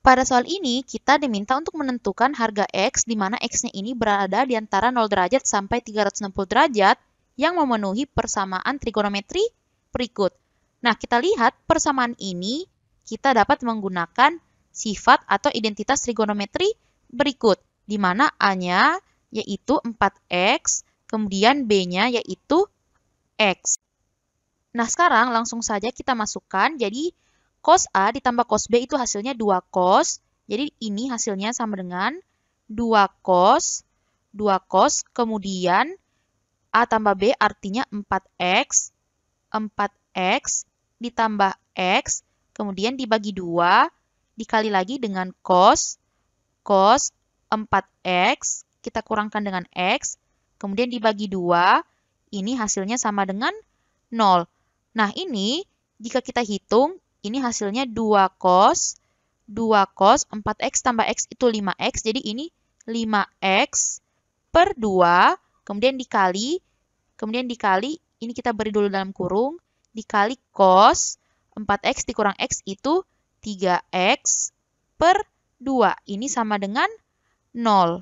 Pada soal ini, kita diminta untuk menentukan harga X di mana X-nya ini berada di antara 0 derajat sampai 360 derajat yang memenuhi persamaan trigonometri berikut. Nah, kita lihat persamaan ini kita dapat menggunakan sifat atau identitas trigonometri berikut, di mana A-nya yaitu 4X, kemudian B-nya yaitu X. Nah, sekarang langsung saja kita masukkan, jadi Cos A ditambah cos B itu hasilnya 2 cos. Jadi ini hasilnya sama dengan 2 cos, 2 cos, kemudian A tambah B artinya 4X, 4X ditambah X, kemudian dibagi 2, dikali lagi dengan cos, cos 4X, kita kurangkan dengan X, kemudian dibagi 2, ini hasilnya sama dengan 0. Nah ini, jika kita hitung, ini hasilnya 2 cos 2 cos 4x tambah x itu 5x. Jadi ini 5x per 2 kemudian dikali kemudian dikali ini kita beri dulu dalam kurung dikali cos 4x dikurang x itu 3x per 2. Ini sama dengan 0.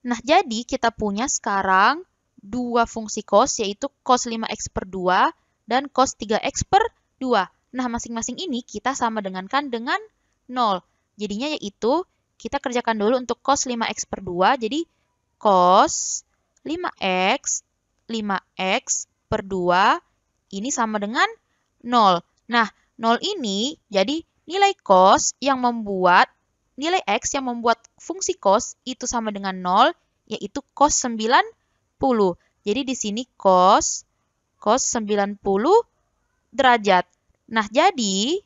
Nah, jadi kita punya sekarang dua fungsi cos, yaitu cos 5x per 2 dan cos 3x per 2. Nah, masing-masing ini kita sama dengankan dengan 0. Jadinya yaitu kita kerjakan dulu untuk cos 5x per 2. Jadi, cos 5x, 5x per 2 ini sama dengan 0. Nah, 0 ini jadi nilai cos yang membuat, nilai x yang membuat fungsi cos itu sama dengan 0, yaitu cos 90. Jadi, di sini cos, cos 90 derajat. Nah, jadi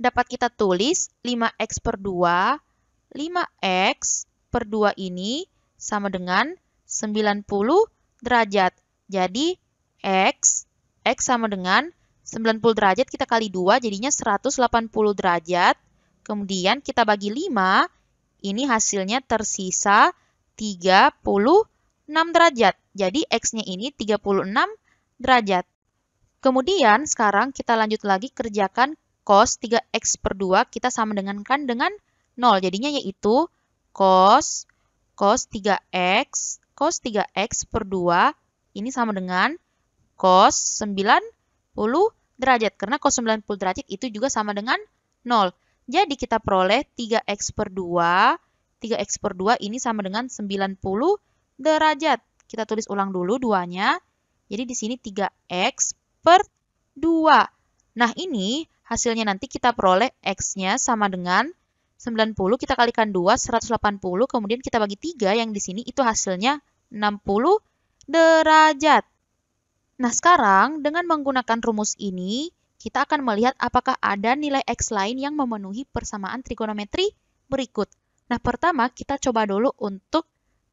dapat kita tulis 5x per 2, 5x per 2 ini sama dengan 90 derajat. Jadi, x, x sama dengan 90 derajat kita kali 2 jadinya 180 derajat. Kemudian kita bagi 5, ini hasilnya tersisa 36 derajat. Jadi, x-nya ini 36 derajat. Kemudian sekarang kita lanjut lagi kerjakan cos 3x per 2 kita sama dengan kan dengan 0. Jadinya yaitu cos cos 3x cos 3x per 2 ini sama dengan cos 90 derajat. Karena cos 90 derajat itu juga sama dengan 0. Jadi kita peroleh 3x per 2. 3x per 2 ini sama dengan 90 derajat. Kita tulis ulang dulu duanya. Jadi di sini 3x per 2. Nah, ini hasilnya nanti kita peroleh X-nya sama dengan 90, kita kalikan 2, 180, kemudian kita bagi 3, yang di sini itu hasilnya 60 derajat. Nah, sekarang dengan menggunakan rumus ini, kita akan melihat apakah ada nilai X lain yang memenuhi persamaan trigonometri berikut. Nah, pertama kita coba dulu untuk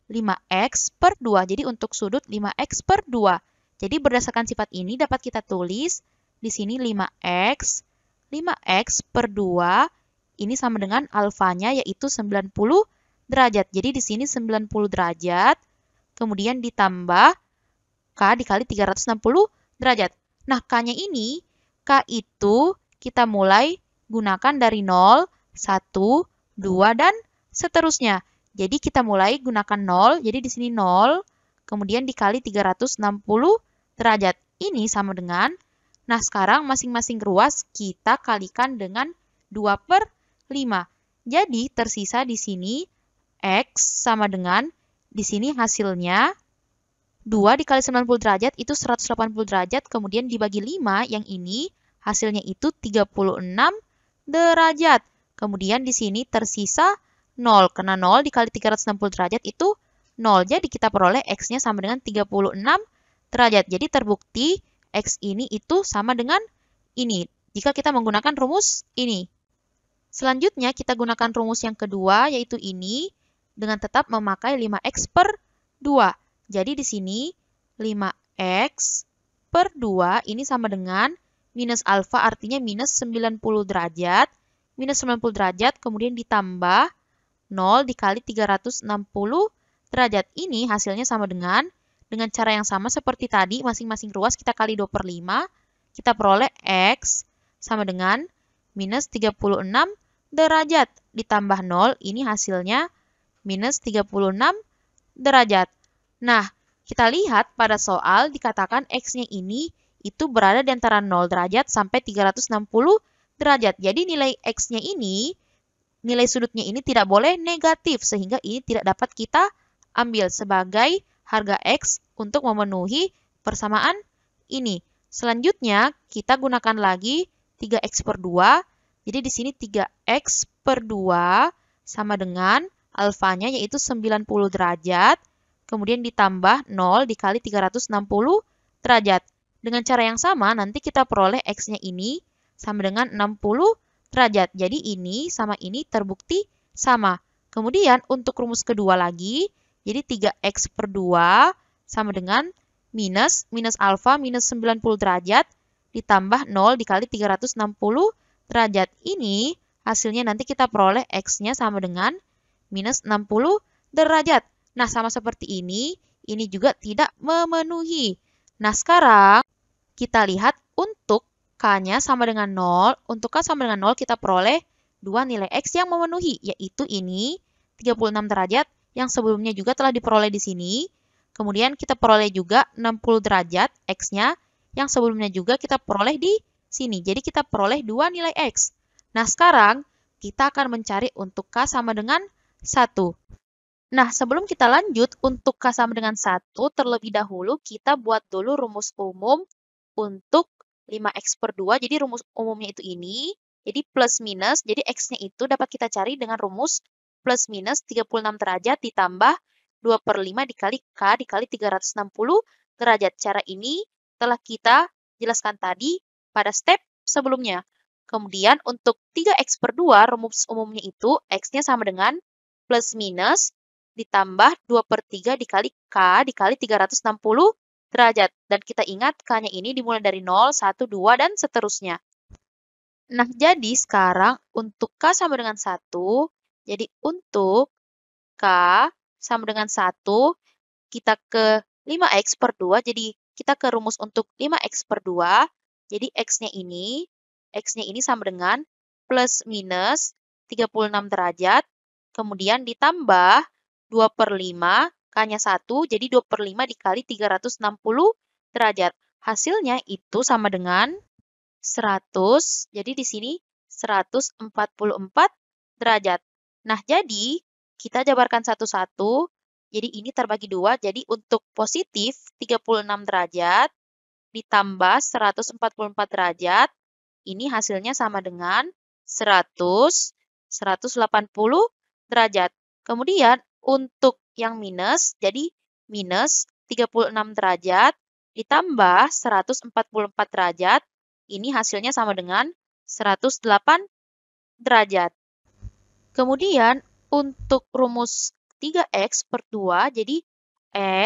5X per 2. Jadi, untuk sudut 5X per 2. Jadi berdasarkan sifat ini dapat kita tulis di sini 5x, 5x per 2 ini sama dengan alfanya yaitu 90 derajat. Jadi di sini 90 derajat, kemudian ditambah K dikali 360 derajat. Nah, K-nya ini, K itu kita mulai gunakan dari 0, 1, 2, dan seterusnya. Jadi kita mulai gunakan 0, jadi di sini 0, kemudian dikali 360 derajat Derajat ini sama dengan, nah sekarang masing-masing ruas kita kalikan dengan 2 per 5. Jadi tersisa di sini X sama dengan, di sini hasilnya 2 dikali 90 derajat itu 180 derajat, kemudian dibagi 5 yang ini hasilnya itu 36 derajat. Kemudian di sini tersisa 0, karena 0 dikali 360 derajat itu 0. Jadi kita peroleh X-nya sama dengan 36 derajat. Jadi terbukti X ini itu sama dengan ini jika kita menggunakan rumus ini. Selanjutnya kita gunakan rumus yang kedua yaitu ini dengan tetap memakai 5x per 2. Jadi di sini 5x per 2 ini sama dengan minus alfa artinya minus 90 derajat. Minus 90 derajat kemudian ditambah 0 dikali 360 derajat. Ini hasilnya sama dengan dengan cara yang sama seperti tadi, masing-masing ruas kita kali 2 per 5, kita peroleh X sama dengan minus 36 derajat. Ditambah 0, ini hasilnya minus 36 derajat. Nah, kita lihat pada soal dikatakan X-nya ini itu berada di antara 0 derajat sampai 360 derajat. Jadi nilai X-nya ini, nilai sudutnya ini tidak boleh negatif, sehingga ini tidak dapat kita ambil sebagai harga X untuk memenuhi persamaan ini. Selanjutnya, kita gunakan lagi 3X per 2. Jadi di sini 3X per 2 sama dengan alfanya yaitu 90 derajat, kemudian ditambah 0 dikali 360 derajat. Dengan cara yang sama, nanti kita peroleh X-nya ini sama dengan 60 derajat. Jadi ini sama ini terbukti sama. Kemudian untuk rumus kedua lagi, jadi 3x per 2 sama dengan minus, minus alfa, minus 90 derajat, ditambah 0 dikali 360 derajat. Ini hasilnya nanti kita peroleh x-nya sama dengan minus 60 derajat. Nah, sama seperti ini, ini juga tidak memenuhi. Nah, sekarang kita lihat untuk k-nya sama dengan 0. Untuk k sama dengan 0 kita peroleh dua nilai x yang memenuhi, yaitu ini 36 derajat yang sebelumnya juga telah diperoleh di sini. Kemudian kita peroleh juga 60 derajat X-nya yang sebelumnya juga kita peroleh di sini. Jadi kita peroleh dua nilai X. Nah sekarang kita akan mencari untuk K sama dengan 1. Nah, sebelum kita lanjut, untuk K sama dengan 1, terlebih dahulu kita buat dulu rumus umum untuk 5X per 2. Jadi rumus umumnya itu ini, jadi plus minus, jadi X-nya itu dapat kita cari dengan rumus plus minus 36 derajat ditambah 2 per 5 dikali K dikali 360 derajat. Cara ini telah kita jelaskan tadi pada step sebelumnya. Kemudian untuk 3x per 2 rumus umumnya itu x-nya sama dengan plus minus ditambah 2 per 3 dikali K dikali 360 derajat. Dan kita ingat K-nya ini dimulai dari 0, 1, 2, dan seterusnya. Nah, jadi sekarang untuk K sama dengan 1, jadi untuk K sama dengan 1, kita ke 5X per 2, jadi kita ke rumus untuk 5X per 2, jadi X-nya ini, X-nya ini sama dengan plus minus 36 derajat, kemudian ditambah 2 per 5, K-nya 1, jadi 2 per 5 dikali 360 derajat. Hasilnya itu sama dengan 100, jadi di sini 144 derajat. Nah, jadi kita jabarkan satu-satu. Jadi ini terbagi dua. Jadi untuk positif 36 derajat ditambah 144 derajat. Ini hasilnya sama dengan 100, 180 derajat. Kemudian untuk yang minus, jadi minus 36 derajat ditambah 144 derajat. Ini hasilnya sama dengan 108 derajat. Kemudian untuk rumus 3x per 2, jadi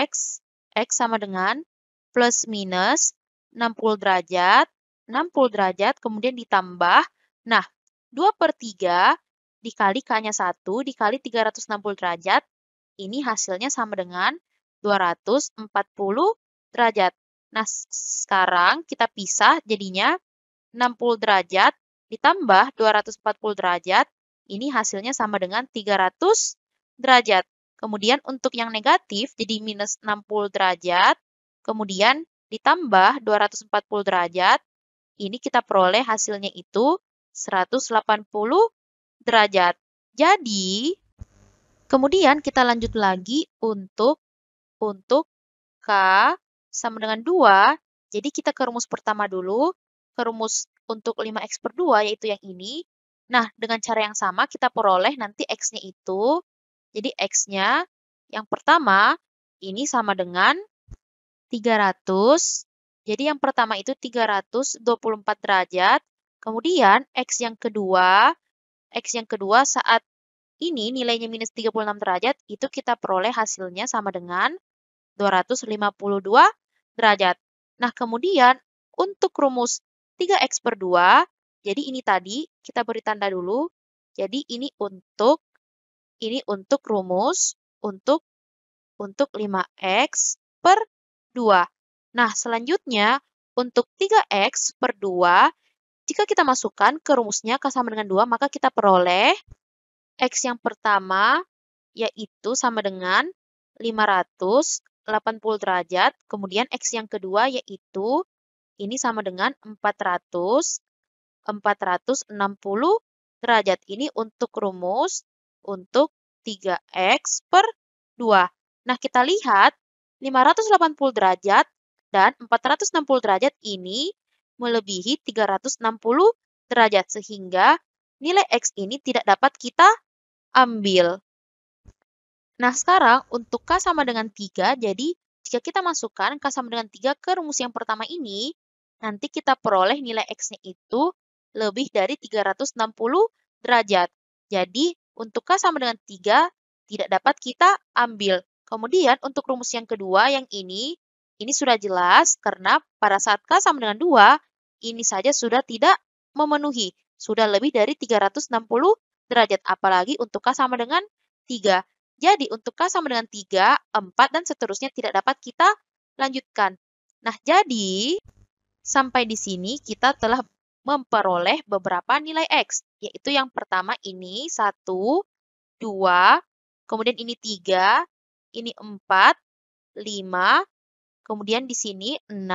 x, x sama dengan plus minus 60 derajat, 60 derajat kemudian ditambah, nah 2 per 3 dikali K-nya 1 dikali 360 derajat, ini hasilnya sama dengan 240 derajat. Nah, sekarang kita pisah jadinya 60 derajat ditambah 240 derajat ini hasilnya sama dengan 300 derajat. Kemudian untuk yang negatif jadi minus 60 derajat, kemudian ditambah 240 derajat, ini kita peroleh hasilnya itu 180 derajat. Jadi, kemudian kita lanjut lagi untuk untuk K sama dengan 2. Jadi kita ke rumus pertama dulu, ke rumus untuk 5x per 2 yaitu yang ini, Nah, dengan cara yang sama kita peroleh nanti X-nya itu. Jadi X-nya yang pertama ini sama dengan 300. Jadi yang pertama itu 324 derajat. Kemudian X yang kedua, X yang kedua saat ini nilainya minus 36 derajat, itu kita peroleh hasilnya sama dengan 252 derajat. Nah, kemudian untuk rumus 3X per 2, jadi ini tadi kita beri tanda dulu. Jadi ini untuk ini untuk rumus untuk untuk 5x per 2. Nah, selanjutnya untuk 3x per 2, jika kita masukkan ke rumusnya k sama dengan 2, maka kita peroleh x yang pertama yaitu sama dengan 580 derajat, kemudian x yang kedua yaitu ini sama dengan 400 460 derajat ini untuk rumus untuk 3x per 2. Nah, kita lihat 580 derajat dan 460 derajat ini melebihi 360 derajat sehingga nilai x ini tidak dapat kita ambil. Nah, sekarang untuk K sama dengan 3, jadi jika kita masukkan K sama dengan 3 ke rumus yang pertama ini, nanti kita peroleh nilai X-nya itu lebih dari 360 derajat. Jadi, untuk K sama dengan 3 tidak dapat kita ambil. Kemudian untuk rumus yang kedua yang ini, ini sudah jelas karena pada saat K sama dengan 2, ini saja sudah tidak memenuhi. Sudah lebih dari 360 derajat, apalagi untuk K sama dengan 3. Jadi untuk K sama dengan 3, 4, dan seterusnya tidak dapat kita lanjutkan. Nah, jadi sampai di sini kita telah memperoleh beberapa nilai X, yaitu yang pertama ini 1, 2, kemudian ini 3, ini 4, 5, kemudian di sini 6,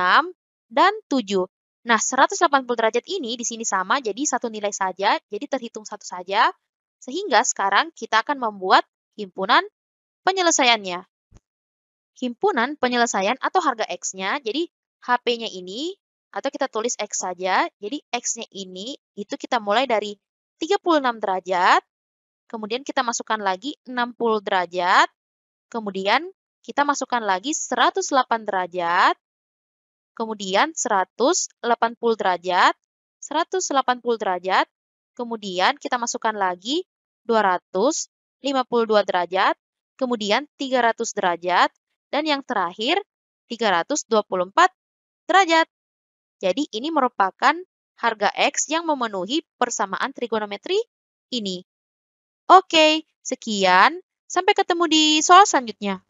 dan 7. Nah, 180 derajat ini di sini sama, jadi satu nilai saja, jadi terhitung satu saja. Sehingga sekarang kita akan membuat himpunan penyelesaiannya. Himpunan penyelesaian atau harga X-nya, jadi HP-nya ini atau kita tulis X saja. Jadi X-nya ini itu kita mulai dari 36 derajat, kemudian kita masukkan lagi 60 derajat, kemudian kita masukkan lagi 108 derajat, kemudian 180 derajat, 180 derajat, kemudian kita masukkan lagi 252 derajat, kemudian 300 derajat, dan yang terakhir 324 derajat. Jadi ini merupakan harga X yang memenuhi persamaan trigonometri ini. Oke, sekian. Sampai ketemu di soal selanjutnya.